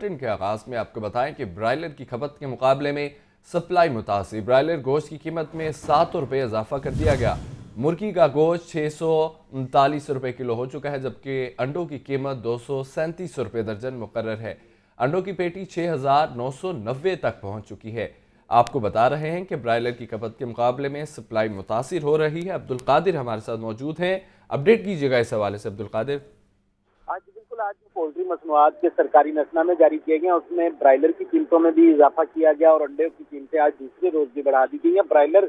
Bulletin के आगाज में आपको बताएं कि ब्रायलर की खपत के मुकाबले में सप्लाई मुतासर ब्रायलर गोश्त की कीमत में सात रुपये इजाफा कर दिया गया मुर्गी का गोश्त छः सौ उनतालीस रुपये किलो हो चुका है जबकि अंडों की कीमत दो सौ सैंतीस रुपये दर्जन मुकर है अंडों की पेटी छः हज़ार नौ सौ नब्बे तक पहुँच चुकी है आपको बता रहे हैं कि ब्रायलर की खपत के मुकाबले में सप्लाई मुतासर हो रही है अब्दुल कादिर हमारे साथ मौजूद हैं अपडेट कीजिएगा इस हवाले से अब्दुल कादिर बिल्कुल आज पोल्ट्री मसनूआत के सरकारी नसना में जारी किए गए उसमें ब्रायलर की कीमतों में भी इजाफा किया गया और अंडे की कीमतें आज दूसरे रोज भी बढ़ा दी गई है ब्रायलर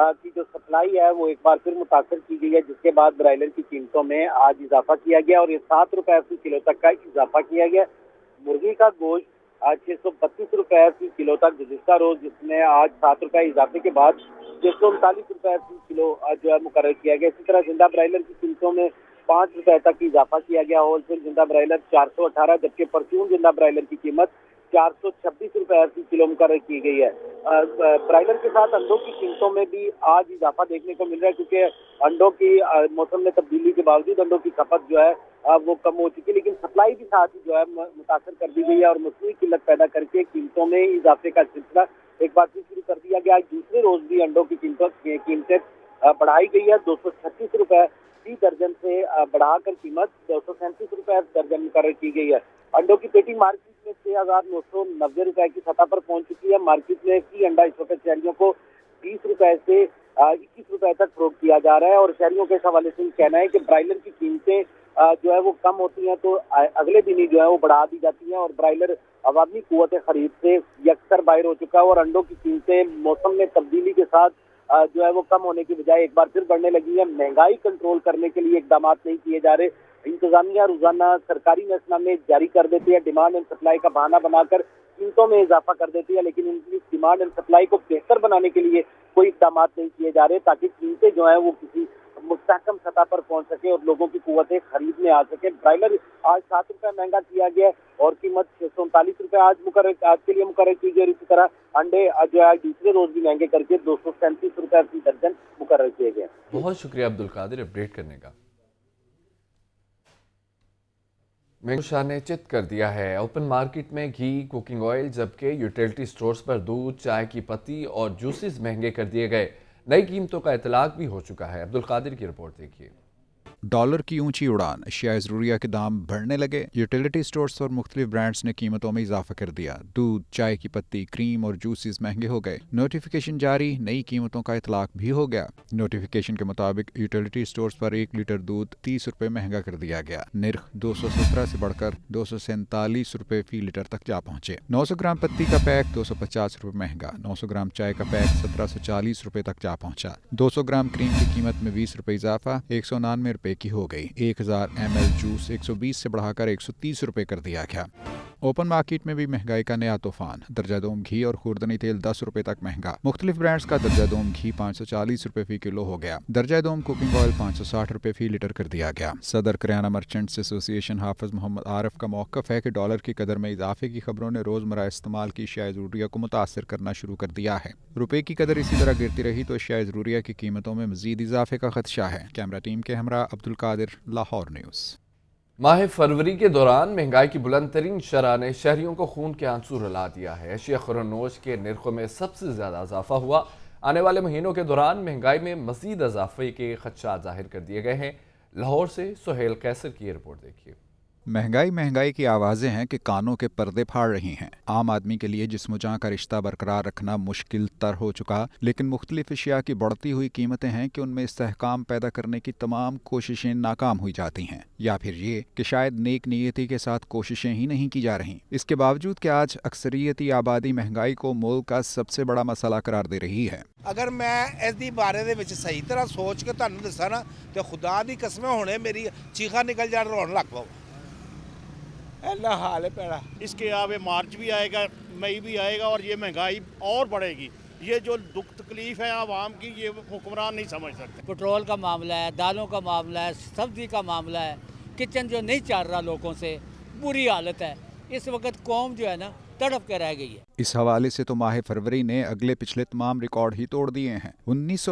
की जो सप्लाई है वो एक बार फिर मुतासर की गई है जिसके बाद ब्रायलर की कीमतों में आज इजाफा किया गया और ये सात रुपए फी किलो तक का इजाफा किया गया मुर्गी का गोश्त आज छह सौ बत्तीस रुपए फी किलो तक गुजशत रोज जिसमें आज सात रुपए इजाफे के बाद छह सौ उनतालीस रुपए फी किलो जो है मुकर किया गया इसी तरह जिंदा ब्रायलर की कीमतों में पाँच रुपए तक इजाफा किया गया होलसेल जिंदा ब्रायलर चार सौ अठारह जबकि परचून जिंदा ब्रायलर की कीमत चार सौ छब्बीस रुपए प्रति किलो मुकर की गई है ब्रायलर के साथ अंडों की कीमतों में भी आज इजाफा देखने को मिल रहा है क्योंकि अंडों की मौसम में तब्दीली के बावजूद अंडों की खपत जो है वो कम हो चुकी है लेकिन सप्लाई के साथ ही जो है मुतासर कर दी गई है और मसूरी किल्लत पैदा करके कीमतों में इजाफे का सिलसिला एक बार फिर शुरू कर दिया गया आज दूसरे रोज भी अंडों की कीमतों कीमतें बढ़ाई गई है दो सौ छत्तीस रुपए फीसदी दर्जन से बढ़ाकर कीमत दो सौ सैंतीस रुपए दर्जन मुकर की गई है अंडों की पेटी मार्केट में छह हजार नौ सौ नब्बे रुपए की सतह पर पहुंच चुकी है मार्केट में फी अंडा वक्त शहरियों को बीस रुपए से इक्कीस रुपए तक फ्रोक किया जा रहा है और शहरियों के इस हवाले से कहना है कि ब्रायलर की कीमतें जो है वो कम होती हैं तो अगले दिन ही जो है वो बढ़ा दी जाती हैं और ब्रायलर अवामी कुत खरीद से यकसर बाहर हो चुका है और अंडों की कीमतें मौसम में तब्दीली के साथ जो है वो कम होने की बजाय एक बार फिर बढ़ने लगी है महंगाई कंट्रोल करने के लिए इकदाम नहीं किए जा रहे इंतजामिया रोजाना सरकारी नसना में जारी कर देती है डिमांड एंड सप्लाई का बहाना बनाकर कीमतों में इजाफा कर देती है लेकिन इनकी डिमांड एंड सप्लाई को बेहतर बनाने के लिए कोई इकदाम नहीं किए जा रहे ताकि कीमतें जो है वो किसी मुस्तकम सतह पर पहुंच सके और लोगों की कुतें खरीद में आ सके ब्रायलर आज सात रुपये महंगा किया गया और कीमत छह सौ उनतालीस रुपये आज मुकर आज के लिए मुकर की गई और इसी तरह अंडे जो है दूसरे रोज भी महंगे करके दो सौ सैंतीस रुपये प्रति दर्जन मुकर किए गए बहुत शुक्रिया अब्दुल कादिर अपडेट करने का में शाह ने चित कर दिया है ओपन मार्केट में घी कुकिंग ऑयल जबकि यूटिलिटी स्टोर्स पर दूध चाय की पत्ती और जूसेस महंगे कर दिए गए नई कीमतों का इतलाक भी हो चुका है अब्दुल कादिर की रिपोर्ट देखिए डॉलर की ऊंची उड़ान अशिया जरूरिया के दाम बढ़ने लगे यूटिलिटी स्टोर्स और मुख्तलिफ ब्रांड्स ने कीमतों में इजाफा कर दिया दूध चाय की पत्ती क्रीम और जूसेस महंगे हो गए नोटिफिकेशन जारी नई कीमतों का इतलाक भी हो गया नोटिफिकेशन के मुताबिक यूटिलिटी स्टोर पर एक लीटर दूध तीस रूपए महंगा कर दिया गया निर्ख दो सौ सत्रह से बढ़कर दो सौ सैंतालीस रूपए फी लीटर तक जा पहुंचे नौ सौ ग्राम पत्ती का पैक दो सौ पचास रूपए महंगा नौ सौ ग्राम चाय का पैक सत्रह सौ चालीस रूपए तक जा पहुंचा दो सौ ग्राम क्रीम की कीमत में बीस रूपए इजाफा एक सौ नानवे रूपए रुपए की हो गई 1000 एमएल जूस 120 से बढ़ाकर 130 रुपए कर दिया गया ओपन मार्केट में भी महंगाई का नया तूफान दर्जा दोम घी और खुर्दनी तेल दस रुपए तक महंगा मुख्तलिफ ब्रांड्स का दर्जा दोम घी पाँच सौ चालीस रुपए फी किलो हो गया दर्जा दोम कुकिंग ऑयल पाँच सौ साठ रुपए फी लीटर कर दिया गया सदर करियाना मर्चेंट्स एसोसिएशन हाफिज मोहम्मद आरफ का मौकफ है की डॉलर की कदर में इजाफे की खबरों ने रोजमर्रा इस्तेमाल की शायद जरूरिया को मुतासर करना शुरू कर दिया है रुपये की कदर इसी तरह गिरती रही तो शायद जरूरिया की कीमतों में मजीद इजाफे का खदशा है कैमरा टीम के हमरा अब्दुल कादिर लाहौर न्यूज़ माह फरवरी के दौरान महंगाई की बुलंद तरीन शरह ने शहरीों को खून के आंसू रला दिया है एशिया खुरनोश के नरखों में सबसे ज़्यादा इजाफा हुआ आने वाले महीनों के दौरान महंगाई में मजीद इजाफे के खदशात जाहिर कर दिए गए हैं लाहौर से सुहेल कैसर की रिपोर्ट देखिए महंगाई महंगाई की आवाज़ें हैं कि कानों के पर्दे फाड़ रही हैं आम आदमी के लिए जिसम जहाँ का रिश्ता बरकरार रखना मुश्किल तर हो चुका लेकिन मुख्तलिफ अशिया की बढ़ती हुई कीमतें हैं कि उनमें इसकाम पैदा करने की तमाम कोशिशें नाकाम हुई जाती हैं या फिर ये कि शायद नेक नीयती के साथ कोशिशें ही नहीं की जा रही इसके बावजूद कि आज अक्सरियती आबादी महंगाई को मुल्क का सबसे बड़ा मसला करार दे रही है अगर मैं इस बारे में सही तरह सोच के तुम दसा ना तो खुदा की कस्में होने मेरी चीखा निकल जा रोन लग पाओ पहला हाल है पहला इसके आगे मार्च भी आएगा मई भी आएगा और ये महंगाई और बढ़ेगी ये जो दुख तकलीफ है आवाम की ये हुक्मरान नहीं समझ सकते पेट्रोल का मामला है दालों का मामला है सब्जी का मामला है किचन जो नहीं चल रहा लोगों से बुरी हालत है इस वक्त कौम जो है ना तड़प के रह गई है इस हवाले से तो माह फरवरी ने अगले पिछले तमाम रिकॉर्ड ही तोड़ दिए हैं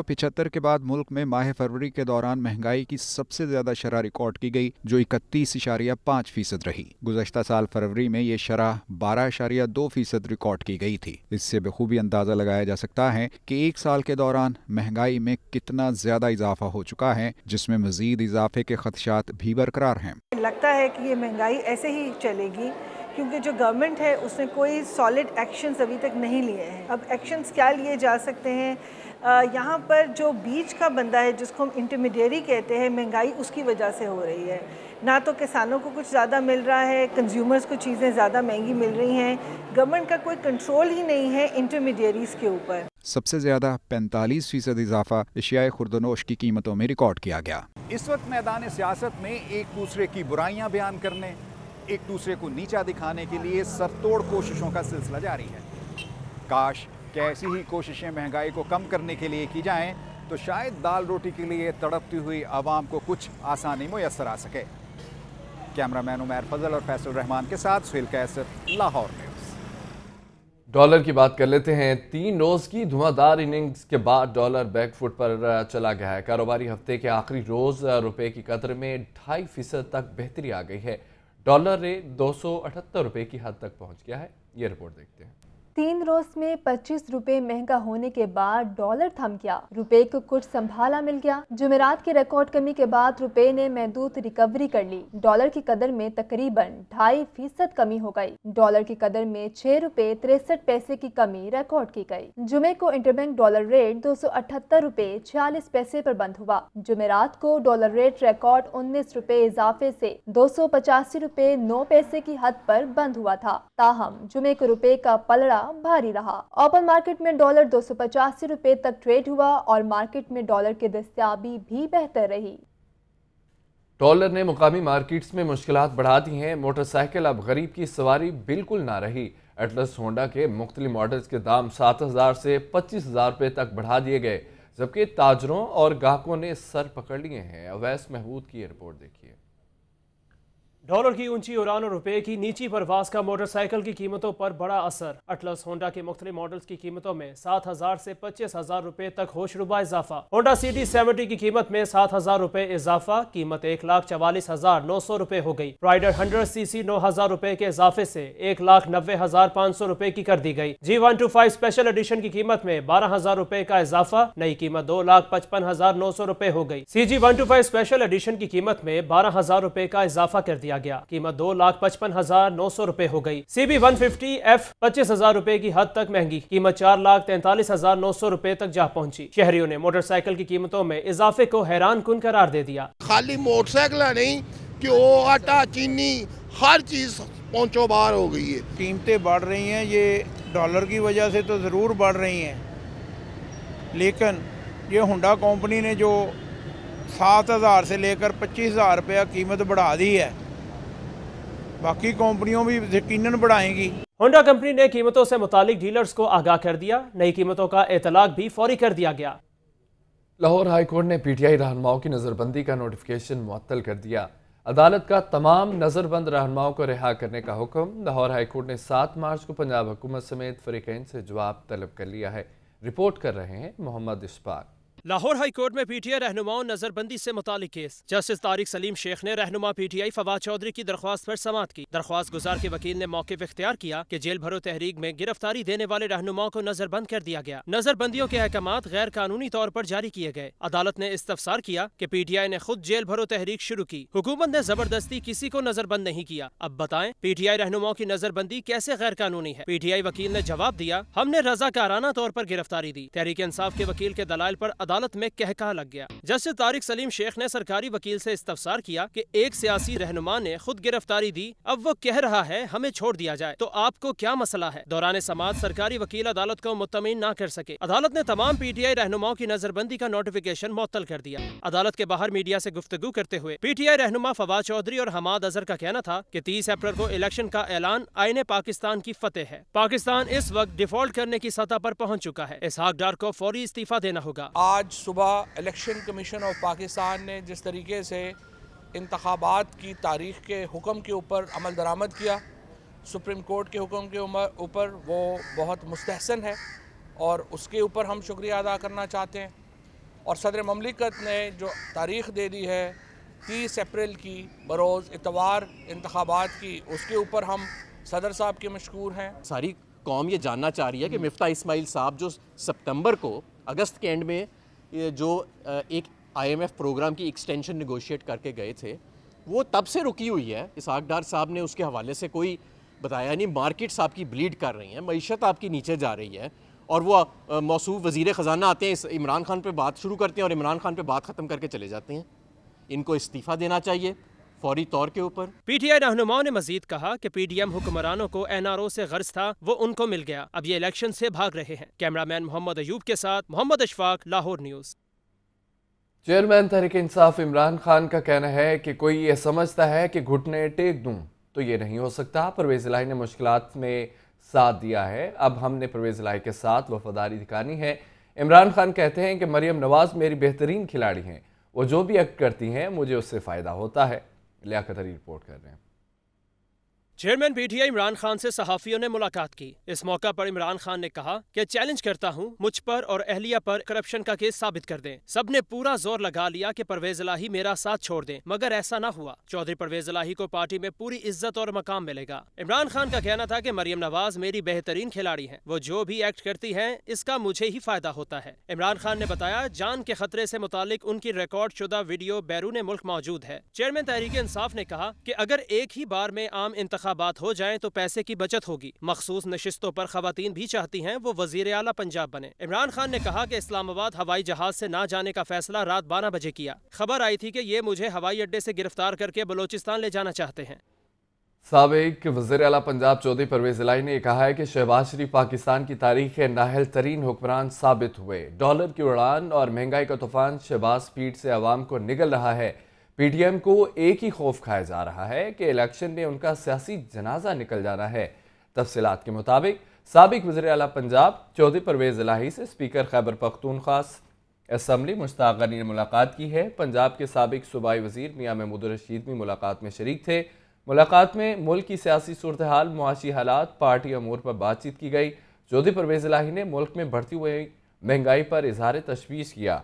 पिछहत्तर के बाद मुल्क में माह फरवरी के दौरान महंगाई की सबसे ज्यादा शरह रिकॉर्ड की गई जो इकतीस इशारिया पाँच फीसद रही गुजशत साल फरवरी में ये शरह बारह इशारिया दो फीसद रिकॉर्ड की गई थी इससे बखूबी अंदाजा लगाया जा सकता है कि एक साल के दौरान महंगाई में कितना ज्यादा इजाफा हो चुका है जिसमें मजीद इजाफे के खदशात भी बरकरार हैं लगता है कि ये महंगाई ऐसे ही चलेगी क्योंकि जो गवर्नमेंट है उसने कोई सॉलिड एक्शंस अभी तक नहीं लिए हैं अब एक्शंस क्या लिए जा सकते हैं यहाँ पर जो बीच का बंदा है जिसको हम इंटरमीडियरी कहते हैं महंगाई उसकी वजह से हो रही है ना तो किसानों को कुछ ज़्यादा मिल रहा है कंज्यूमर्स को चीज़ें ज़्यादा महंगी मिल रही हैं गवर्नमेंट का कोई कंट्रोल ही नहीं है इंटरमीडियरीज़ के ऊपर सबसे ज़्यादा पैंतालीस फीसद इजाफा एशियाई खुरदनोश की कीमतों में रिकॉर्ड किया गया इस वक्त मैदान सियासत में एक दूसरे की बुराइयाँ बयान करने एक दूसरे को नीचा दिखाने के लिए सरतोड़ कोशिशों का सिलसिला जारी है काश कैसी ही कोशिशें महंगाई को कम करने के लिए की जाएं तो शायद दाल रोटी के लिए तड़पती हुई आवाम को कुछ आसानी मुयसर आ सके कैमरामैन उमैर फजल और फैसल रहमान के साथ सुहेल कैसर लाहौर डॉलर की बात कर लेते हैं तीन रोज़ की धुआंधार इनिंग्स के बाद डॉलर बैकफुट पर चला गया है कारोबारी हफ्ते के आखिरी रोज़ रुपए की कदर में ढाई फीसद तक बेहतरी आ गई है डॉलर रेट दो रुपए की हद तक पहुंच गया है ये रिपोर्ट देखते हैं तीन रोज में पच्चीस रूपए महंगा होने के बाद डॉलर थम गया रुपए को कुछ संभाला मिल गया जुमेरात की रिकॉर्ड कमी के बाद रुपए ने महदूद रिकवरी कर ली डॉलर की कदर में तकरीबन ढाई फीसद कमी हो गई डॉलर की कदर में छह रूपए तिरसठ पैसे की कमी रिकॉर्ड की गई जुमे को इंटरबैंक डॉलर रेट दो सौ अठहत्तर रूपए छियालीस पैसे आरोप बंद हुआ जुमेरात को डॉलर रेट रिकॉर्ड उन्नीस रुपए इजाफे ऐसी दो सौ पचासी रूपए नौ पैसे की हद आरोप बंद हुआ था ताहम जुमे को रुपए का पलड़ा मामला भारी रहा ओपन मार्केट में डॉलर दो सौ तक ट्रेड हुआ और मार्केट में डॉलर की दस्तियाबी भी बेहतर रही डॉलर ने मुकामी मार्केट्स में मुश्किल बढ़ा दी हैं मोटरसाइकिल अब गरीब की सवारी बिल्कुल ना रही एटलस होंडा के मुख्त मॉडल्स के दाम 7000 से 25000 हज़ार रुपये तक बढ़ा दिए गए जबकि ताजरों और गाहकों ने सर पकड़ लिए हैं अवैस महबूद की रिपोर्ट देखिए डॉलर की ऊंची उड़ान और रुपए की नीची परवास का मोटरसाइकिल की कीमतों पर बड़ा असर अटलस होंडा के मुख्तलि मॉडल्स की कीमतों में सात हजार से पच्चीस हजार रुपए तक होशरुबा इजाफा होंडा डी सेवेंटी की कीमत में सात हजार रुपए इजाफा कीमत एक लाख चवालीस हजार नौ सौ रुपए हो गई राइडर हंड्रेड सी सी नौ हजार रुपए के इजाफे से एक लाख नब्बे हजार पाँच सौ रुपए की कर दी गई G one two five special edition की कीमत में बारह हजार रुपए का इजाफा नई कीमत दो लाख पचपन हजार नौ सौ रुपए हो गयी C G one two five special edition की कीमत में बारह हजार रुपए का इजाफा कर दिया किया गया कीमत दो लाख पचपन हजार नौ सौ रूपए हो गई सीबी वन फिफ्टी एफ पच्चीस हजार रूपए की हद तक महंगी कीमत चार लाख तैंतालीस हजार नौ सौ रूपए तक जा पहुंची शहरियों ने मोटरसाइकिल की कीमतों में इजाफे को हैरान कन करार दे दिया खाली मोटरसाइकिल नहीं की घ्यो आटा चीनी हर चीज पहुँचो बार हो गई है कीमतें बढ़ रही है ये डॉलर की वजह से तो ज़रूर बढ़ रही है लेकिन ये हुडा कंपनी ने जो सात हज़ार से लेकर पच्चीस हज़ार रुपया कीमत बढ़ा दी है बाकी कंपनियों भी यकीन बढ़ाएंगी होंडा कंपनी ने कीमतों से मुतालिक डीलर्स को आगाह कर दिया नई कीमतों का एतलाक भी फौरी कर दिया गया लाहौर हाई कोर्ट ने पीटीआई रहनुमाओं की नज़रबंदी का नोटिफिकेशन मुअत्तल कर दिया अदालत का तमाम नज़रबंद रहनुमाओं को रिहा करने का हुक्म लाहौर हाई कोर्ट ने सात मार्च को पंजाब हुकूमत समेत फरीकैन से जवाब तलब कर लिया है रिपोर्ट कर रहे हैं मोहम्मद इस्पाक लाहौर हाईकोर्ट में पीटीआई रहनुमाओं नजरबंदी से मुतालिक केस जस्टिस तारिक सलीम शेख ने रहनुमा पीटीआई फवाद चौधरी की दरख्वास्त पर समात की दरख्वास्त गुजार के वकील ने मौके इख्तियार किया कि जेल भरो तहरीक में गिरफ्तारी देने वाले रहनुमाओं को नजरबंद कर दिया गया नजरबंदियों के अहकाम गैर कानूनी तौर पर जारी किए गए अदालत ने इस्तफसार किया कि पीटीआई ने खुद जेल भरो तहरीक शुरू की हुकूमत ने जबरदस्ती किसी को नजरबंद नहीं किया अब बताएं पीटीआई रहनुमाओं की नजरबंदी कैसे गैर कानूनी है पीटीआई वकील ने जवाब दिया हमने रजाकाराना तौर पर गिरफ्तारी दी तहरीक इंसाफ के वकील के दलाल पर अदालत अदालत में कहका लग गया जस्टिस तारिक सलीम शेख ने सरकारी वकील से इस्तफसार किया कि एक सियासी रहनुमा ने खुद गिरफ्तारी दी अब वो कह रहा है हमें छोड़ दिया जाए तो आपको क्या मसला है दौरान समाज सरकारी वकील अदालत को मुतमिन न कर सके अदालत ने तमाम पी टी आई रहनुमाओं की नजरबंदी का नोटिफिकेशन मुतल कर दिया अदालत के बाहर मीडिया ऐसी गुफ्तगु करते हुए पी टी आई रहनुमा फवाद चौधरी और हमाद अजहर का कहना था की तीस अप्रैल को इलेक्शन का ऐलान आईने पाकिस्तान की फतेह है पाकिस्तान इस वक्त डिफॉल्ट करने की सतह आरोप पहुँच चुका है इस डार को फौरी इस्तीफा देना होगा आज आज सुबह इलेक्शन कमीशन ऑफ पाकिस्तान ने जिस तरीके से इंतबात की तारीख के हुक्म के ऊपर अमल दरामद किया सुप्रीम कोर्ट के हुक्म के ऊपर वो बहुत मुस्तहसन है और उसके ऊपर हम शुक्रिया अदा करना चाहते हैं और सदर ममलिकत ने जो तारीख दे दी है तीस अप्रैल की बरोज़ इतवार इंतबात की उसके ऊपर हम सदर साहब के मशहूर हैं सारी कौम ये जानना चाह रही है कि मफ्ता हम्म। इसमाइल साहब जो सितंबर को अगस्त के एंड में जो एक आईएमएफ प्रोग्राम की एक्सटेंशन निगोशिएट करके गए थे वो तब से रुकी हुई है इसहाक डार साहब ने उसके हवाले से कोई बताया नहीं मार्केट्स आपकी ब्लीड कर रही हैं मीशत आपकी नीचे जा रही है और वो मौसू वज़ी ख़जाना आते हैं इमरान खान पर बात शुरू करते हैं और इमरान खान पर बात ख़त्म करके चले जाते हैं इनको इस्तीफ़ा देना चाहिए फौरी तौर के ऊपर पीटीआई रहनुमाओं ने मजीद कहा कि पीडीएम हुक्मरानों को एनआरओ से गर्ज था वो उनको मिल गया अब ये इलेक्शन से भाग रहे हैं कैमरामैन मोहम्मद अयूब के साथ मोहम्मद अशफाक लाहौर न्यूज चेयरमैन तहरीक इंसाफ इमरान खान का कहना है कि कोई ये समझता है कि घुटने टेक दूं तो ये नहीं हो सकता परवेज लाई ने मुश्किल में साथ दिया है अब हमने परवेज लाही के साथ वफादारी दिखानी है इमरान खान कहते हैं कि मरियम नवाज मेरी बेहतरीन खिलाड़ी हैं वो जो भी एक्ट करती हैं मुझे उससे फ़ायदा होता है लियाकत अली रिपोर्ट कर रहे हैं चेयरमैन पीटीआई इमरान खान से सहाफियों ने मुलाकात की इस मौका पर इमरान खान ने कहा कि चैलेंज करता हूं मुझ पर और अहलिया पर करप्शन का केस साबित कर दें सब ने पूरा जोर लगा लिया कि परवेज लाही मेरा साथ छोड़ दें मगर ऐसा ना हुआ चौधरी परवेज लाही को पार्टी में पूरी इज्जत और मकाम मिलेगा इमरान खान का कहना था की मरियम नवाज मेरी बेहतरीन खिलाड़ी है वो जो भी एक्ट करती है इसका मुझे ही फायदा होता है इमरान खान ने बताया जान के खतरे ऐसी मुतालिक उनकी रिकॉर्ड शुदा वीडियो बैरून मुल्क मौजूद है चेयरमैन तहरीक इंसाफ ने कहा की अगर एक ही बार में आम इंतजार इंतबात हो जाए तो पैसे की बचत होगी मखसूस नशस्तों आरोप खातन भी चाहती है वो वजीर अला पंजाब बने इमरान खान ने कहा की इस्लामाबाद हवाई जहाज ऐसी न जाने का फैसला रात बारह बजे किया खबर आई थी की ये मुझे हवाई अड्डे ऐसी गिरफ्तार करके बलोचिस्तान ले जाना चाहते हैं सबक वजीर अला पंजाब चौधरी परवेज लाई ने कहा है कि शहबाज शरीफ पाकिस्तान की तारीख नाहल तरीन हुक्मरान साबित हुए डॉलर की उड़ान और महंगाई का तूफान शहबाज पीठ से आवाम को निगल रहा है पीटीएम को एक ही खौफ खाया जा रहा है कि इलेक्शन में उनका सियासी जनाजा निकल जाना है तफसीत के मुताबिक सबक वजर अला पंजाब चौधरी परवेज इलाही से स्पीकर खैबर पख्तूनख्वा असम्बली मुश्ताक गनी ने मुलाकात की है पंजाब के सबक सूबाई वजीर मियाँ महमूद रशीद भी मुलाकात में शरीक थे मुलाकात में मुल्क की सियासी सूरत हाल मुआशी हालात पार्टी अमूर पर बातचीत की गई चौधरी परवेज इलाही ने मुल्क में बढ़ती हुई महंगाई पर इजहार तशवीश किया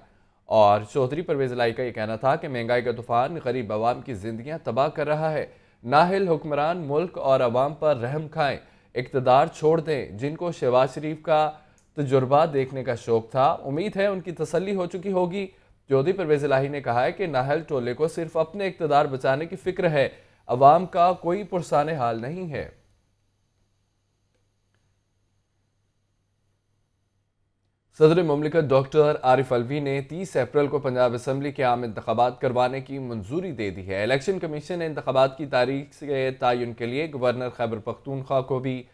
और चौधरी परवेज लाई का ये कहना था कि महंगाई का तूफान गरीब आवाम की जिंदगियां तबाह कर रहा है नाहल हुक्मरान मुल्क और आवाम पर रहम खाएं इकतदार छोड़ दें जिनको शहबाज शरीफ का तजुर्बा देखने का शौक था उम्मीद है उनकी तसली हो चुकी होगी चौधरी परवेज लाही ने कहा है कि नाहल टोले को सिर्फ अपने इकतदार बचाने की फिक्र है अवाम का कोई पुरसान हाल नहीं है सदर ममलिकत डॉक्टर आरिफ अलवी ने 30 अप्रैल को पंजाब असम्बली के आम इंतबात करवाने की मंजूरी दे दी है इलेक्शन कमीशन ने इंतबात की तारीख के तयन के लिए गवर्नर खैबर पख्तूनख्वा को भी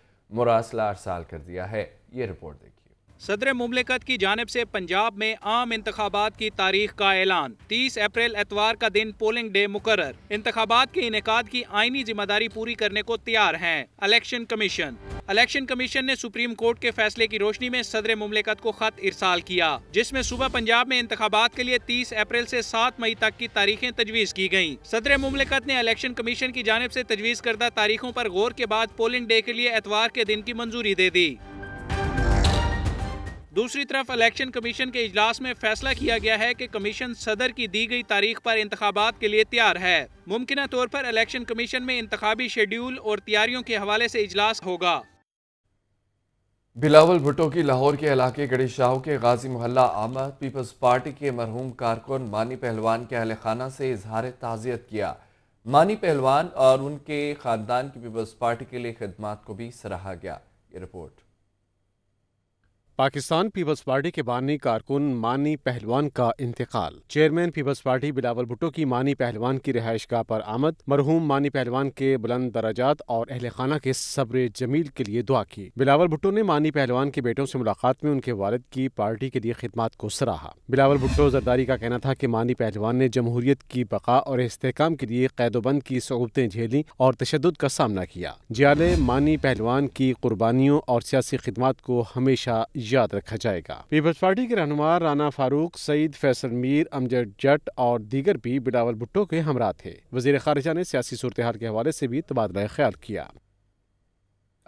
मुरासला अरसाल कर दिया है ये रिपोर्ट देखिए सदर मुमलिकत की जानब से पंजाब में आम इंतबात की तारीख का ऐलान 30 अप्रैल एतवार का दिन पोलिंग डे मुकर इंतबात के इनका की आइनी जिम्मेदारी पूरी करने को तैयार हैं इलेक्शन कमीशन इलेक्शन कमीशन ने सुप्रीम कोर्ट के फैसले की रोशनी में सदर मुमलिकत को खत इरसाल किया जिसमें सुबह पंजाब में इंतबात के लिए 30 अप्रैल से 7 मई तक की तारीखें तजवीज़ की गयी सदर मुमलिकत ने इलेक्शन कमीशन की जानब ऐसी तजवीज़ करदा तारीखों आरोप गौर के बाद पोलिंग डे के लिए एतवार के दिन की मंजूरी दे दी दूसरी तरफ इलेक्शन कमीशन के इजलास में फैसला किया गया है कि कमीशन सदर की दी गई तारीख पर इंतबात के लिए तैयार है मुमकिन तौर पर इलेक्शन कमीशन में इंतबी शेड्यूल और तैयारियों के हवाले से इजलास होगा बिलावल भुट्टो की लाहौर के इलाके गड़ी शाह के गाजी मोहल्ला आमद पीपल्स पार्टी के मरहूम कारकुन मानी पहलवान के अहल खाना से इजहार ताज़ियत किया मानी पहलवान और उनके ख़ानदान की पीपल्स पार्टी के लिए खदमात को भी सराहा गया ये रिपोर्ट पाकिस्तान पीपल्स पार्टी के बानी कारकुन मानी पहलवान का इंतकाल chairman people's party Bilawal Bhutto की मानी पहलवान की रहायशगाह पर आमद मरहूम मानी पहलवान के बुलंद दराजात और अहल खाना के सब्र जमील के लिए दुआ की बिलावल भुट्टो ने मानी पहलवान के बेटों से मुलाकात में उनके वालद की पार्टी के लिए खिदमत को सराहा बिलावल भुट्टो जरदारी का कहना था की मानी पहलवान ने जमहूरियत की बका और इसकाम के लिए कैदोबंद की सहूलतें झेली और तशद का सामना किया जियाले मानी पहलवान की कुर्बानियों और सियासी खिदमत को हमेशा याद रखा जाएगा पीपल्स पार्टी के रहनुमा राना फारूक सईद फैसल मीर अमजद जट और दीगर भी बिलावल भुट्टो के हमरा थे वजीर खारजा ने सियासी सूरत हाल के हवाले से भी तबादला ख्याल किया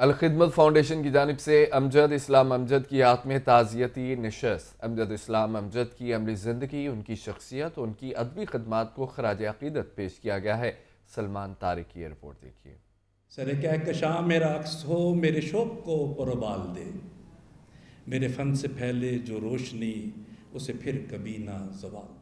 अलखिदमत फाउंडेशन की जानब से अमजद इस्लाम अमजद की आत्म ताज़ियती नशस्त अमजद इस्लाम अमजद की अमली ज़िंदगी उनकी शख्सियत उनकी अदबी खदमात को खराज अकीदत पेश किया गया है सलमान तारिक की रिपोर्ट देखिए सर क्या कशा मेरा अक्स हो मेरे शोक को प्रबाल दे मेरे फन से पहले जो रोशनी उसे फिर कभी ना जवाब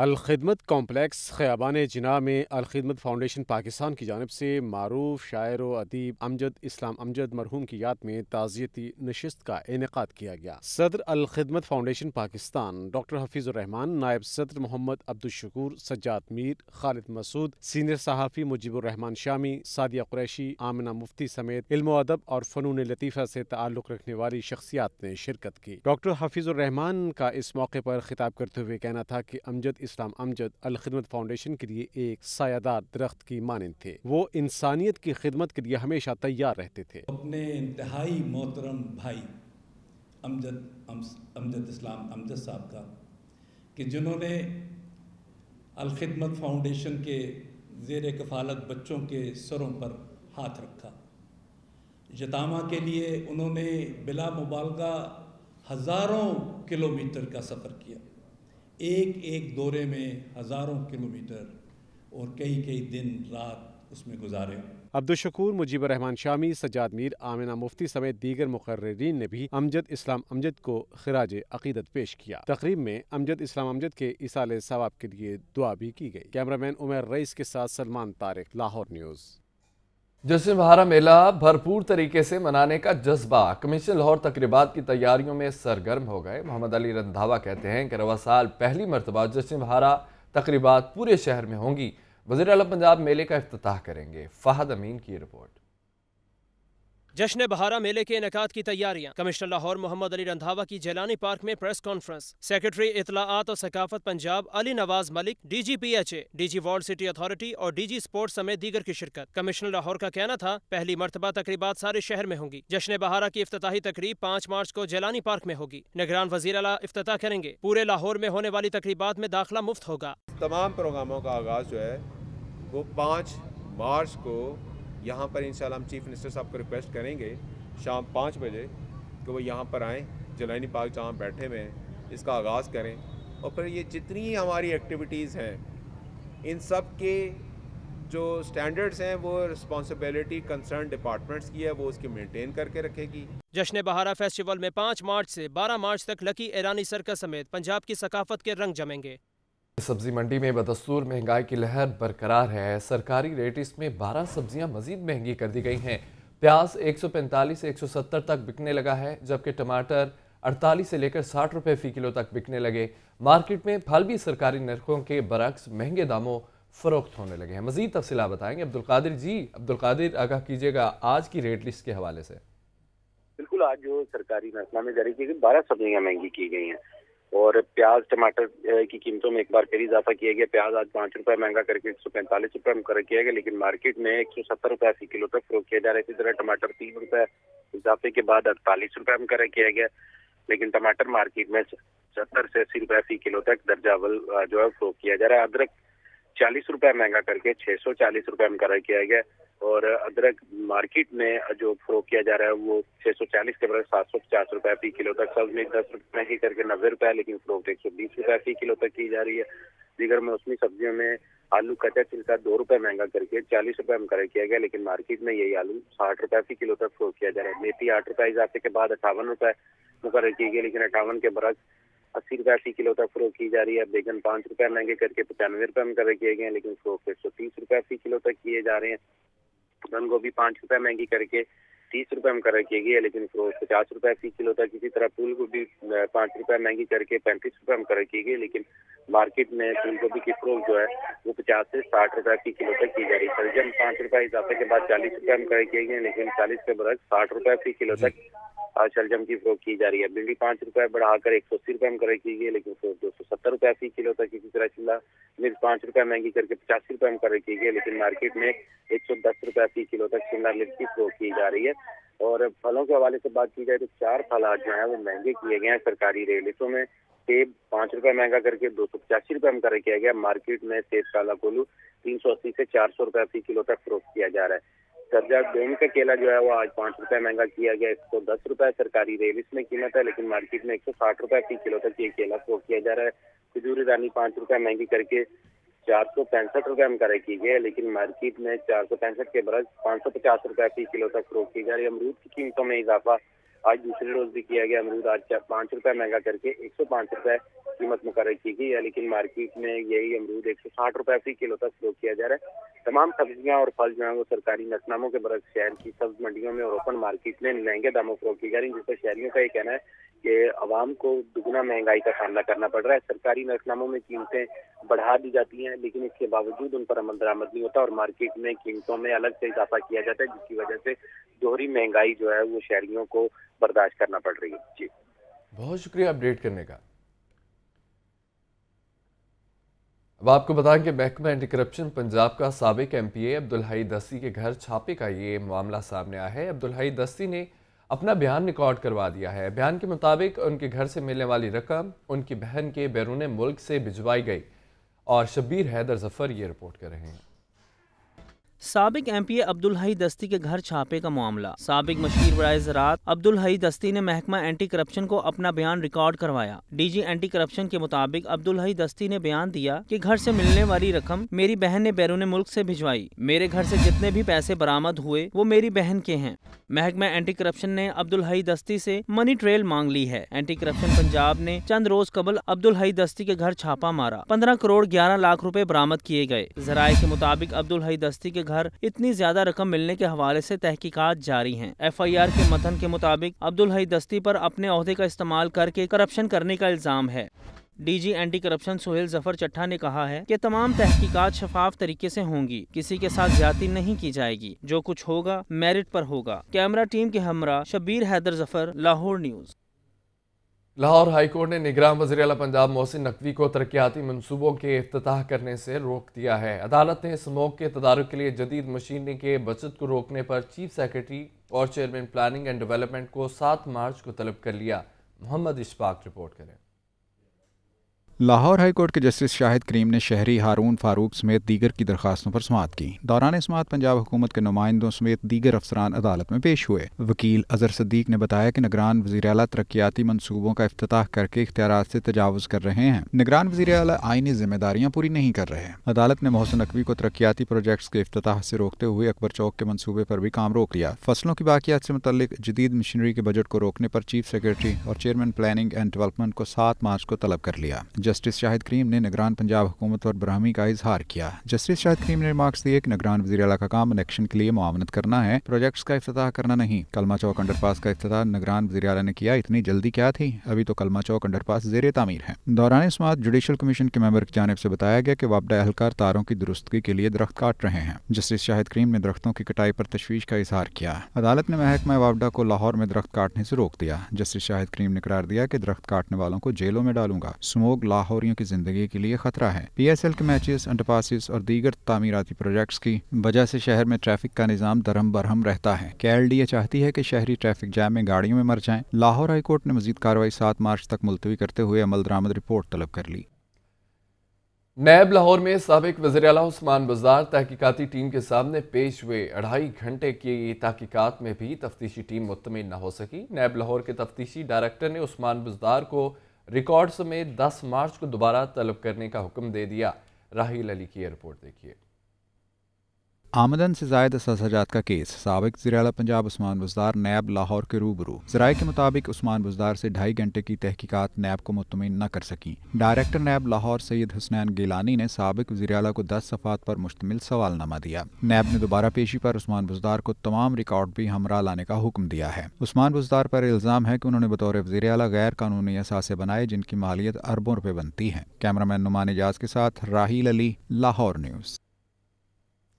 अलखदमत कॉम्प्लेक्स ख़याबान जना में अलखदमत फाउंडेशन पाकिस्तान की जानब से मरूफ शायर व अदीब अमजद इस्लाम अमजद मरहूम की याद में ताज़ियती नशस्त का इनका किया गया सदर अलखदमत फाउंडेशन पाकिस्तान डॉक्टर हफीज़ुररहमान नायब सदर मोहम्मद अब्दुलशकूर सज्जाद मीर खालिद मसूद सीनियर सहाफ़ी मुजीबरहमान शामी सादिया कुरैशी आमना मुफ्ती समेत इल्म अदब और फ़नून लतीफ़ा से ताल्लुक़ रखने वाली शख्सियात ने शिरकत की डॉक्टर हफीज़ुररहमान का इस मौके पर खिताब करते हुए कहना था कि अमजद इस्लाम अमजद अल खिदमत फाउंडेशन के लिए एक सायादार दरख्त की मानंद थे वो इंसानियत की खिदमत के लिए हमेशा तैयार रहते थे अपने इंतहाई मोहतरम भाई अमजद अमजद इस्लाम अमजद साहब का कि जिन्होंने अलखदमत फाउंडेशन के जेर कफालत बच्चों के सरों पर हाथ रखा जतामा के लिए उन्होंने बिला मुबालगा हज़ारों किलोमीटर का सफ़र किया एक एक दौरे में हज़ारों किलोमीटर और कई कई दिन रात उसमें गुजारे अब्दुलशकूर मुजीब रहमान शामी सजाद मीर आमिना मुफ्ती समेत दीगर मुकर्रीन ने भी अमजद इस्लाम अमजद को खराज अकीदत पेश किया तकरीब में अमजद इस्लाम अमजद के इसाले सवाब के लिए दुआ भी की गई कैमरामैन उमर रईस के साथ सलमान तारिक लाहौर न्यूज़ जश्न बहारा मेला भरपूर तरीके से मनाने का जज्बा कमीशन लाहौर तकरीबात की तैयारियों में सरगर्म हो गए मोहम्मद अली रंधावा कहते हैं कि रवा साल पहली मरतबा जश्न बहारा तकरीबात पूरे शहर में होंगी वजी अल पंजाब मेले का अफ्ताह करेंगे फाहद अमीन की रिपोर्ट जश्न बहारा मेले के इनका की तैयारियां कमिश्नर लाहौर मोहम्मद अली रंधावा की जेलानी पार्क में प्रेस कॉन्फ्रेंस सेक्रेटरी इतलात और सकाफत Punjab Ali Nawaz Malik D G P H A D G world city authority और डी जी स्पोर्ट्स समेत दीगर की शिरकत कमिश्नर लाहौर का कहना था पहली मरतबा तकरीबा सारे शहर में होंगी जश्न बहारा की अफ्ताही तकरीब पाँच मार्च को जेलानी पार्क में होगी निगरान वजी अला अफ्ताह करेंगे पूरे लाहौर में होने वाली तकरीबा में दाखिला मुफ्त होगा तमाम प्रोग्रामों का आगाज जो है वो पाँच मार्च को यहाँ पर इन हम चीफ मिनिस्टर साहब को रिक्वेस्ट करेंगे शाम पाँच बजे कि वो यहाँ पर आएँ जलैनी पार्क जहाँ बैठे हुए हैं इसका आगाज़ करें और फिर ये जितनी हमारी एक्टिविटीज़ हैं इन सब के जो स्टैंडर्ड्स हैं वो रिस्पॉन्सिबिलिटी कंसर्न डिपार्टमेंट्स की है वो उसकी मेंटेन करके रखेगी जश्न बहारा फेस्टिवल में पाँच मार्च से बारह मार्च तक लकी ईरानी सर्कस समेत पंजाब की सकाफत के रंग जमेंगे सब्जी मंडी में बदस्तूर महंगाई की लहर बरकरार है सरकारी रेट इसमें 12 सब्जियां मजीद महंगी कर दी गई हैं प्याज 145 से 170 तक बिकने लगा है जबकि टमाटर 48 से लेकर 60 रुपए फी किलो तक बिकने लगे मार्केट में फल भी सरकारी नरखों के बरक्स महंगे दामों फरोख्त होने लगे हैं मजीद तफसी बताएंगे अब्दुल कादिर जी अब्दुल कादिर आगाह कीजिएगा आज की रेट लिस्ट के हवाले से बिल्कुल आज जो सरकारी महकमा में जारी की गई बारह सब्जियां महंगी की गई हैं और प्याज टमाटर की कीमतों में एक बार फिर इजाफा किया गया प्याज आज पांच रुपए महंगा करके एक सौ पैंतालीस रुपए में कर किया गया लेकिन मार्केट में एक सौ सत्तर रुपए फी किलो तक फ्रोक किया जा रहा है इसी तरह टमाटर तीन रुपए इजाफे के बाद अड़तालीस रुपए में कर किया गया लेकिन टमाटर मार्केट में सत्तर से अस्सी रुपए फी किलो तक दर्जावल जो है फ्रोक किया जा रहा है अदरक चालीस रुपए महंगा करके छह सौ चालीस रुपए में करार किया गया और अदरक मार्केट में जो फ्रो किया जा रहा है वो छह सौ चालीस के बजाय सात सौ पचास रुपए फी किलो तक सब में दस रुपए महंगी करके नब्बे रुपए लेकिन फ्रोक एक सौ बीस रुपए फी किलो तक की जा रही है दीगर मौसमी सब्जियों में आलू कच्चा छिलका दो रुपए महंगा करके चालीस रुपए में करार किया गया लेकिन मार्केट में यही आलू साठ रुपए फी किलो तक फ्रोक किया जा रहा है मेथी आठ रुपए इजाफे के बाद अट्ठावन रुपए मुकर की गई लेकिन अट्ठावन के बरस अस्सी रुपये अस्सी किलो तक फरोख की जा रही है बैगन पाँच रुपये महंगे करके पचानवे रुपये में कर किए गए हैं लेकिन फ्रोक एक सौ तीस रुपये अस्सी किलो तक किए जा रहे हैं बंद गोभी पाँच रुपये महंगी करके तीस रुपए में कर की गए है लेकिन फ्रोज पचास रुपए फी किलो था किसी तरह फूल को भी पांच रुपए महंगी करके पैंतीस रुपए में कर रखी गई लेकिन मार्केट में फूल को भी की फ्रोज जो है वो पचास से साठ रुपए फी किलो तक की जा रही है सर्जन पाँच रुपए इजाफे के बाद चालीस रुपए में करार किए गए लेकिन चालीस के बरस साठ रुपए फी किलो तक शलजम की फ्रोक की जा रही है भिंडी पाँच रुपए बढ़ाकर एक सौ अस्सी रुपए में करार की गई लेकिन दो सौ सत्तर रुपए फी किलो तक इसी तरह शिमला मिर्च पांच रुपए महंगी करके पचासी रुपए में करार की गई लेकिन मार्केट में एक सौ दस रुपए फी किलो तक शिमला मिर्च की फ्रोक की जा रही है और फलों के हवाले से बात की जाए तो चार फल आज जो है वो महंगे किए गए हैं सरकारी रेलिसों में सेब पांच रुपए महंगा करके दो सौ पचासी रुपए में कर किया गया मार्केट में सेब काला कोलू तीन सौ अस्सी से चार सौ रुपए फी किलो तक फरोख्त किया जा रहा है दर्जा दोन का केला जो है वो आज पाँच रुपए महंगा किया गया इसको दस रुपए सरकारी रेलिस में कीमत है लेकिन मार्केट में एक सौ साठ रुपए फी किलो तक ये केला फ्रोक किया जा रहा है खजूरी रानी पांच रुपए महंगी करके चार सौ पैंसठ रुपए हम गई कीजिए लेकिन मार्केट में चार सौ पैंसठ के बरस पाँच सौ पचास रुपए फी किलो तक रोक की जा रही है अमरूद की कीमतों में इजाफा आज दूसरे रोज भी किया गया अमरूद आज चार पाँच रुपए महंगा करके एक सौ पाँच रुपए कीमत मुकर की गई है लेकिन मार्केट में यही अमरूद एक सौ साठ रुपए फी किलो तक फ्लो किया जा रहा है तमाम सब्जियां और फल जो है वो सरकारी नतनामों के बरस शहर की सब्ज मंडियों में और ओपन मार्केट में महंगे दामों फरोख की जा रही है जिससे शहरियों का ये कहना है कि आवाम को दुगना महंगाई का सामना करना पड़ रहा है सरकारी नरकनामों में कीमतें बढ़ा दी जाती हैं लेकिन इसके बावजूद उन पर अमल दरामद नहीं होता और मार्केट में कीमतों में अलग से इजाफा किया जाता है जिसकी वजह से दोहरी महंगाई जो है वो शहरियों को बर्दाश्त करना पड़ रही है जी बहुत शुक्रिया अपडेट करने का अब आपको बताएं कि महकमा एंटी करप्शन पंजाब का सबक एम पी ए अब्दुल्हाई दस्ती के घर छापे का ये मामला सामने आया है अब्दुल्हाई दस्ती ने अपना बयान रिकॉर्ड करवा दिया है बयान के मुताबिक उनके घर से मिलने वाली रकम उनकी बहन के बैरून मुल्क से भिजवाई गई और शबीर हैदर जफर ये रिपोर्ट कर रहे हैं सबक एम पी ए अब्दुल हई दस्ती के घर छापे का मामला सबक मशीर बरए ज़रात अब्दुल हई दस्ती ने महकमा एंटी करप्शन को अपना बयान रिकॉर्ड करवाया डी जी एंटी करप्शन के मुताबिक अब्दुल हई दस्ती ने बयान दिया की घर ऐसी मिलने वाली रकम मेरी बहन ने बैरून मुल्क ऐसी भिजवाई मेरे घर ऐसी जितने भी पैसे बरामद हुए वो मेरी बहन के हैं महकमा एंटी करप्शन ने अब्दुल हई दस्ती से मनी ट्रेल मांग ली है एंटी करप्शन पंजाब ने चंद रोज कबल अब्दुल हई दस्ती के घर छापा मारा पंद्रह करोड़ ग्यारह लाख रूपए बरामद किए गए जराये के मुताबिक अब्दुल हई दस्ती के घर इतनी ज्यादा रकम मिलने के हवाले से तहकीकात जारी है एफ आई आर के मथन के मुताबिक अब्दुल हई दस्ती पर अपने अहदे का इस्तेमाल करके करप्शन करने का इल्जाम है DG anti corruption Sohail Zafar Chattha ने कहा है कि तमाम तहकीकात शफाफ तरीके से होंगी किसी के साथ ज्यादा नहीं की जाएगी जो कुछ होगा मेरिट पर होगा कैमरा टीम के हमरा शबीर हैदर जफर लाहौर न्यूज लाहौर हाईकोर्ट ने निगरान वजी अला पंजाब मोहसिन नकवी को तरक्याती मनसूबों के अफ्ताह करने से रोक दिया है अदालत ने स्मोक के तदारक के लिए जदीद मशीनरी के बचत को रोकने पर चीफ सेक्रेटरी और चेयरमैन प्लानिंग एंड डेवलपमेंट को सात मार्च को तलब कर लिया मोहम्मद इशफाक रिपोर्ट करें लाहौर हाईकोर्ट के जस्टिस शाहिद करीम ने शहरी हारून फारूक समेत दीगर की दरखास्तों पर समात की दौरान समात पंजाब हुकूमत के नुमाइंदों समेत दीगर अफसरान अदालत में पेश हुए वकील अजहर सदीक ने बताया कि निगरान वजी अला तरक्याती मनसूबों का अफ्ताह करके इख्तियार से तजावज़ कर रहे हैं निगरान वजी अला आईनी जिम्मेदारियाँ पूरी नहीं कर रहे अदालत ने मोहसिन नकवी को तरक्याती प्रोजेक्ट्स के अफ्ताह से रोकते हुए अकबर चौक के मनसूबे पर भी काम रोक लिया फसलों की बाकियात से मुतल जदीद मशीनरी के बजट को रोकने पर चीफ सेक्रेटरी और चेयरमैन प्लानिंग एंड डेवलपमेंट को सात मार्च को तलब कर लिया जस्टिस शाहिद करीम ने निगरान पंजाब हुकूमत और बरहमी का इजहार किया जस्टिस शाहिद करीम ने रिमार्क्स दिए कि निगरान वजी अला का काम इलेक्शन के लिए मामनत करना है प्रोजेक्ट्स का अफ्ताह करना नहीं कलमा चौक अंडर पास का अफ्ताह निगरान वजी अला ने किया इतनी जल्दी क्या थी अभी तो कलमा चौक अंडर पास जेर तमीर है दौरान इसमात जुडिशल कमीशन के मेम्बर की जानब से बताया गया कि वापडा एहलकार तारों की दुरुस्तगी के लिए दरख्त काट रहे हैं जस्टिस शाहिद करीम ने दरख्तों की कटाई पर तशवीश का इजहार किया अदालत ने महकमा वापडा को लाहौर में दरख्त काटने से रोक दिया जस्टिस शाहिद करीम ने करार दिया कि दरख्त काटने वालों को जेलों में डालूंगा स्मोग लाहौरियों की जिंदगी के लिए खतरा है पी एस एल के मैचेस अंडरपासिस और दीगर तमीराती प्रोजेक्ट्स की वजह से शहर में ट्रैफिक का निज़ाम दरहम बरहम रहता है के एल डी ए चाहती है की शहरी ट्रैफिक जैम में गाड़ियों में मर जाए लाहौर हाईकोर्ट ने मजीद कार्रवाई सात मार्च तक मुलतवी करते हुए अमल दरामद रिपोर्ट तलब कर ली नैब लाहौर में सबक वजी अलास्मान बाजार तहकीकती टीम के सामने पेश हुए अढ़ाई घंटे की तहकीकत में भी तफ्तीशी टीम मुतमिन न हो सकी नैब लाहौर के तफ्तीशी डायरेक्टर ने उस्मान बाजार को रिकॉर्ड समेत 10 मार्च को दोबारा तलब करने का हुक्म दे दिया राहील अली की रिपोर्ट देखिए आमदन से जायद असाजात का केस सबक जरा पंजाब उस्मान बुजदार नैब लाहौर के रूबरू जराये के मुताबिक उस्मान बुजदार से ढाई घंटे की तहकीकत नैब को मुतमिन न कर सकी डायरेक्टर नैब लाहौर सैयद हुसनैन गिलानी ने सबक वजीरला को दस सफात पर मुश्तमिल सवालनामा दिया नैब ने दोबारा पेशी पर उस्मान बुजदार को तमाम रिकॉर्ड भी हमरा लाने का हुक्म दिया है उस्मान बुजदार पर इल्ज़ाम है कि उन्होंने बतौर अला गैर कानूनी असासे बनाए जिनकी मालियत अरबों रुपये बनती है कैमरा मैन नुमान एजाज के साथ राहील अली लाहौर न्यूज़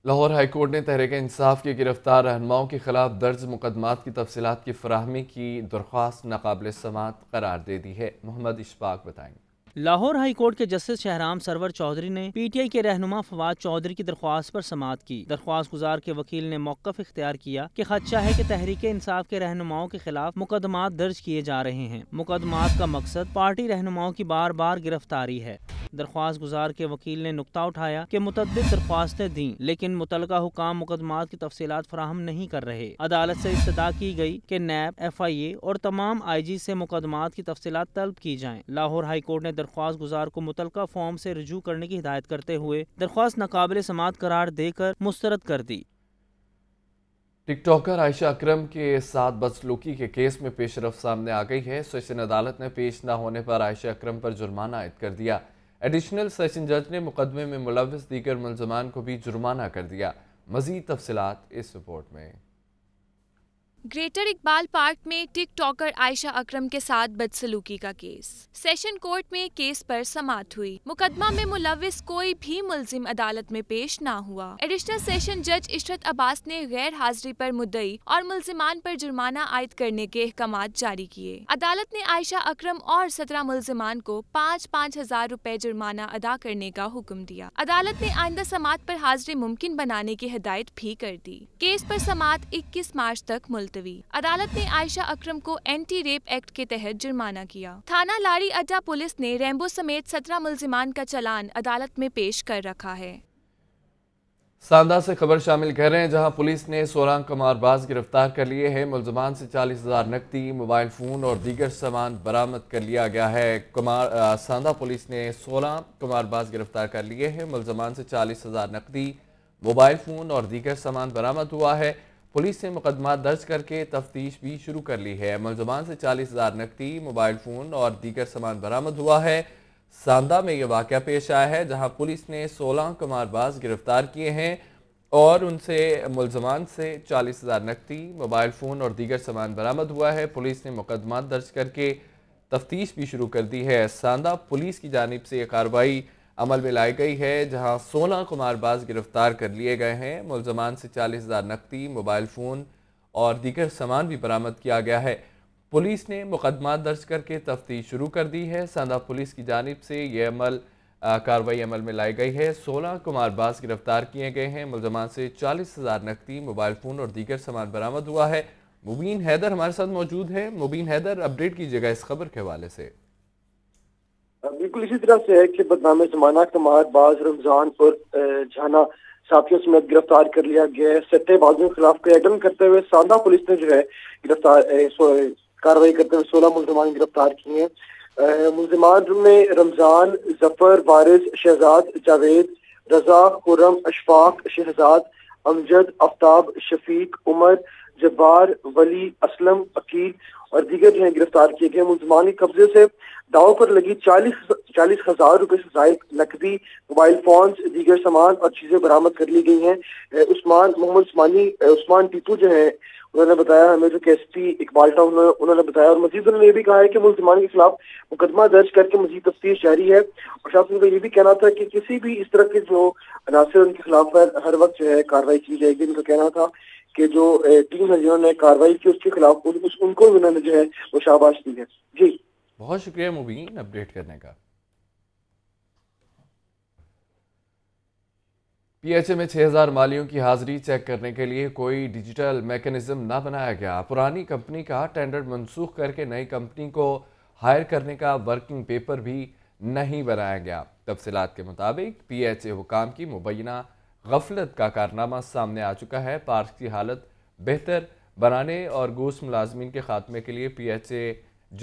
लाहौर हाईकोर्ट ने तहरीक इंसाफ के गिरफ्तार रहनुमाओं के खिलाफ दर्ज मुकदमात की तफसीत की फरहमी की दरख्वास्त नाकबिल समात करार दे दी है मोहम्मद इशफाक बताएंगे लाहौर हाई कोर्ट के जस्टिस शहराम सरवर चौधरी ने पीटीआई के रहनुमा फवाद चौधरी की दरख्वास्त पर समात की दरख्वास्त गुजार के वकील ने मौकफ इख्तियार किया कि खदशा है कि तहरीक इंसाफ के रहनुमाओं के खिलाफ मुकदमात दर्ज किए जा रहे हैं मुकदमात का मकसद पार्टी रहनुमाओं की बार बार गिरफ्तारी है दरख्वास्त गुजार के वकील ने नुकता उठाया कि मुतद दरख्वास्तें दी लेकिन मुतल हुकाम मुकदमात की तफसीत फराहम नहीं कर रहे अदालत से इस्तः की गई कि नैब एफ आई ए और तमाम आई जी से मुकदमात की तफसीत तलब की जाए लाहौर हाईकोर्ट ने दरख्वास्त गुजार को मुतल फॉर्म से रजू करने की हिदायत करते हुए दरख्वास्त नाकबिल समात करार देकर मुस्तरद कर दी टिकटॉकर आयशा अकरम के साथ बदसलूकी के केस में पेशरफ सामने आ गई है सेशन अदालत ने पेश न होने पर आयशा अकरम पर जुर्माना आयद कर दिया एडिशनल सेशन जज ने मुकदमे में मुलविस दीगर मुलजमान को भी जुर्माना कर दिया मजीद तफसलत इस रिपोर्ट में ग्रेटर इकबाल पार्क में टिकटॉकर आयशा अक्रम के साथ बदसलूकी का केस सेशन कोर्ट में केस पर समाप्त हुई मुकदमा में मुलविस कोई भी मुलजिम अदालत में पेश ना हुआ एडिशनल सेशन जज इशरत अब्बास ने गैर हाजिरी पर मुद्दई और मुलजिमान पर जुर्माना आयद करने के अहकाम जारी किए अदालत ने आयशा अक्रम और सत्रह मुलजिमान को पाँच पाँच हजार रूपए जुर्माना अदा करने का हुक्म दिया अदालत ने आइंदा समात पर हाजिरी मुमकिन बनाने की हिदायत भी कर दी केस पर समात इक्कीस मार्च तक मुल मुलतवी अदालत ने आयशा अक्रम को एंटी रेप एक्ट के तहत जुर्माना किया थाना लाड़ी अड्डा पुलिस ने रैम्बो समेत सत्रह मुलजिमान का चलान अदालत में पेश कर रखा है सांदा से खबर शामिल कर रहे हैं जहां पुलिस ने सोरांग कमारबाज गिरफ्तार कर लिए हैं मुलजमान से चालीस हज़ार नकदी मोबाइल फ़ोन और दीगर सामान बरामद कर लिया गया है कुमार सांदा पुलिस ने सोलह कमारबाज गिरफ्तार कर लिए हैं मुलजमान से चालीस हज़ार नकदी मोबाइल फ़ोन और दीगर सामान बरामद हुआ है पुलिस ने मुकदमा दर्ज करके तफ्तीश भी शुरू कर ली है मुलजमान से चालीस हजार नकदी मोबाइल फ़ोन और दीगर सामान बरामद हुआ है सांदा में यह वाक़ पेश आया है जहां पुलिस ने सोलह कुमारबाज गिरफ्तार किए हैं और उनसे मुलजमान से चालीस हज़ार नकदी मोबाइल फ़ोन और दीगर सामान बरामद हुआ है पुलिस ने मुकदमा दर्ज करके तफ्तीश भी शुरू कर दी है सांदा पुलिस की जानब से यह कार्रवाई अमल में लाई गई है जहां 16 कुमारबाज गिरफ्तार कर लिए गए हैं मुलजमान से चालीस हज़ार नकदी मोबाइल फ़ोन और दीगर सामान भी बरामद किया गया है पुलिस ने मुकदमा दर्ज करके तफ्तीश शुरू कर दी है सांदा पुलिस की जानब से यह अमल कार्रवाई अमल में लाई गई है सोलह कुमारबाज गिरफ्तार किए गए हैं मुलजमान से चालीस हज़ार नकदी मोबाइल फ़ोन और दीगर सामान बरामद हुआ है मुबीन हैदर हमारे साथ मौजूद है मुबीन हैदर अपडेट कीजिएगा इस खबर के हवाले से बिल्कुल इसी तरह से है कि बदनामे जमाना कमार बाज रमजान पर जाना साथियों समेत गिरफ्तार कर लिया गया है सट्टेबाजों के खिलाफ कयाटन करते हुए सांदा पुलिस ने जो है गिरफ्तार कार्रवाई करते हुए सोलह मुलजमान गिरफ्तार किए हैं मुलजमान में रमजान जफर वारिस शहजाद जावेद रजा खुरम अशफाक शहजाद अमजद आफ्ताब शफीक उमर जब्बार वली असलम अकील और दीगर जो है गिरफ्तार किए गए मुलजमान के कब्जे से दाव पर लगी चालीस चालीस हजार रुपए से जायद नकदी मोबाइल फोन दीगर सामान और चीजें बरामद कर ली गई हैं उस्मान मोहम्मद उस्मानी उस्मान टीपू जो है उन्होंने बताया हमें जो के एस पी इकबाल उन्होंने उन्होंने बताया और मजीद उन्होंने ये भी कहा है कि मुलजमान के खिलाफ मुकदमा दर्ज करके मजीद तफ्तीश जारी है और शासन का ये भी कहना था कि किसी भी इस तरह के जो अनासर उनके खिलाफ पर हर वक्त जो है कार्रवाई की जाएगी उनका कहना था कि जो टीम है जिन्होंने कार्रवाई की उसके खिलाफ उस, उनको उन्होंने जो है वो शाबाश दी है जी बहुत शुक्रिया मुबीन अपडेट करने का पीएचए में 6000 मालियों की हाजिरी चेक करने के लिए कोई डिजिटल मैकेनिज्म ना बनाया गया पुरानी कंपनी का टेंडर मनसूख करके नई कंपनी को हायर करने का वर्किंग पेपर भी नहीं बनाया गया तफसीत के मुताबिक पीएचए हुकाम की मुबैना गफलत का कारनामा सामने आ चुका है पार्क की हालत बेहतर बनाने और गोश मुलाजमीन के खात्मे के लिए पी एच ए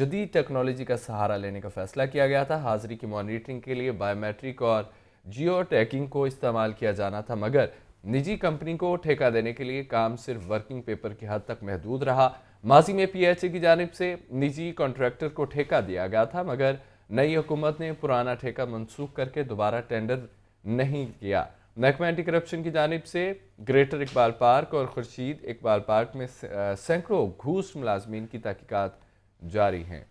जदीद टेक्नोलॉजी का सहारा लेने का फैसला किया गया था हाजिरी की मॉनिटरिंग के लिए बायोमेट्रिक और जियो टैकिंग को इस्तेमाल किया जाना था मगर निजी कंपनी को ठेका देने के लिए काम सिर्फ वर्किंग पेपर की हद तक महदूद रहा माजी में पी एच ए की जानब से निजी कॉन्ट्रैक्टर को ठेका दिया गया था मगर नई हुकूमत ने पुराना ठेका मनसूख करके दोबारा टेंडर नहीं किया महकमा एंटी करप्शन की जानब से ग्रेटर इकबाल पार्क और खुर्शीद इकबाल पार्क में सैकड़ों घूस मुलाजमीन की तहकीकत जारी हैं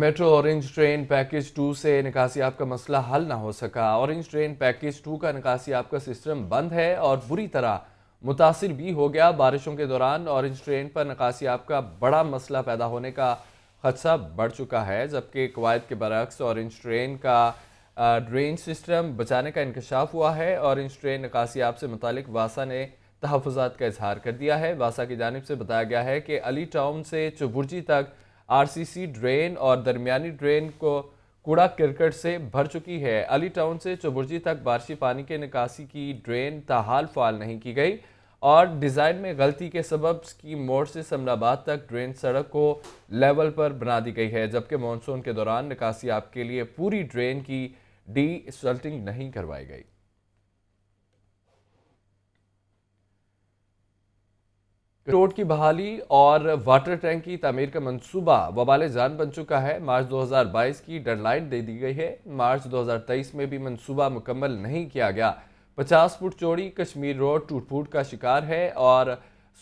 metro orange train package two से निकासी आपका मसला हल ना हो सका ऑरेंज ट्रेन पैकेज टू का निकासी आपका सिस्टम बंद है और बुरी तरह मुतासर भी हो गया बारिशों के दौरान ऑरेंज ट्रेन पर निकासी आपका बड़ा मसला पैदा होने का खदशा बढ़ चुका है जबकि कवायद के बरक्स ऑरेंज ट्रेन का ड्रेन सिस्टम बचाने का इंकशाफ हुआ है और इंस ट्रेन निकासियाब से मुतल वासा ने तहफात का इजहार कर दिया है वासा की जानब से बताया गया है कि अली टाउन से चुबुर्जी तक आर सी सी ड्रेन और दरमियानी ड्रेन को कूड़ा क्रिकेट से भर चुकी है अली टाउन से चुबुर्जी तक बारिशी पानी के निकासी की ड्रेन ताहाल फाल नहीं की गई और डिज़ाइन में गलती के सबब की मोड़ से समनाबाद तक ड्रेन सड़क को लेवल पर बना दी गई है जबकि मानसून के दौरान निकासी आपके लिए पूरी ड्रेन की डी सल्टिंग नहीं करवाई गई रोड की बहाली और वाटर टैंक की तमीर का मंसूबा वबाल जान बन चुका है मार्च 2022 की डेडलाइन दे दी गई है मार्च 2023 में भी मंसूबा मुकम्मल नहीं किया गया 50 फुट चौड़ी कश्मीर रोड टूट फूट का शिकार है और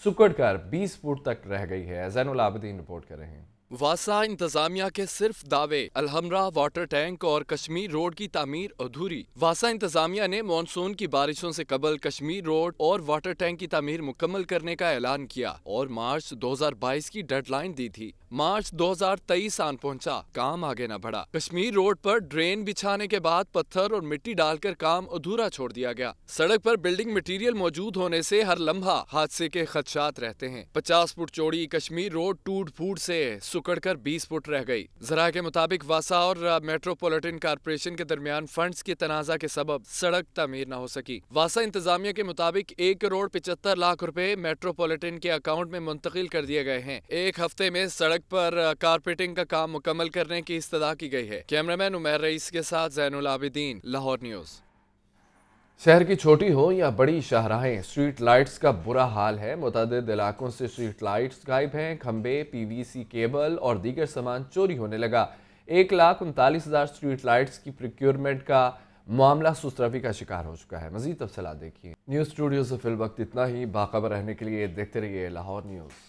सुकड़ कर 20 फुट तक रह गई है जैन आबदीन रिपोर्ट कर रहे हैं वासा इंतजामिया के सिर्फ दावे अलहमरा वाटर टैंक और कश्मीर रोड की तामीर अधूरी वासा इंतजामिया ने मानसून की बारिशों से कबल कश्मीर रोड और वाटर टैंक की तामीर मुकम्मल करने का ऐलान किया और मार्च 2022 की डेडलाइन दी थी मार्च 2023 आन पहुंचा काम आगे न बढ़ा कश्मीर रोड पर ड्रेन बिछाने के बाद पत्थर और मिट्टी डालकर काम अधूरा छोड़ दिया गया सड़क पर बिल्डिंग मटेरियल मौजूद होने से हर लम्हा हादसे के खदशात रहते हैं पचास फुट चौड़ी कश्मीर रोड टूट फूट से कर बीस फुट रह गई जरा के मुताबिक वासा और मेट्रोपोलिटन कारपोरेशन के दरमियान फंड के तनाजा के सबब सड़क तमीर न हो सकी वासा इंतजामिया के मुताबिक एक करोड़ पिछहत्तर लाख रूपए मेट्रोपोलिटन के अकाउंट में मुंतकिल कर दिए गए हैं एक हफ्ते में सड़क पर कारपेटिंग का काम मुकम्मल करने की इस्तः की गई है कैमरामैन उमेर रईस के साथ जैन आबिदीन लाहौर न्यूज़ शहर की छोटी हो या बड़ी शाहराहें स्ट्रीट लाइट्स का बुरा हाल है मुतद इलाकों से स्ट्रीट लाइट्स गायब हैं खंबे पीवीसी केबल और दीगर सामान चोरी होने लगा एक लाख उनतालीस हज़ार स्ट्रीट लाइट्स की प्रिक्योरमेंट का मामला सुस्तरफी का शिकार हो चुका है मजीद तफसला देखिए न्यूज़ स्टूडियो से फिल वक्त इतना ही बाखबर रहने के लिए देखते रहिए लाहौर न्यूज़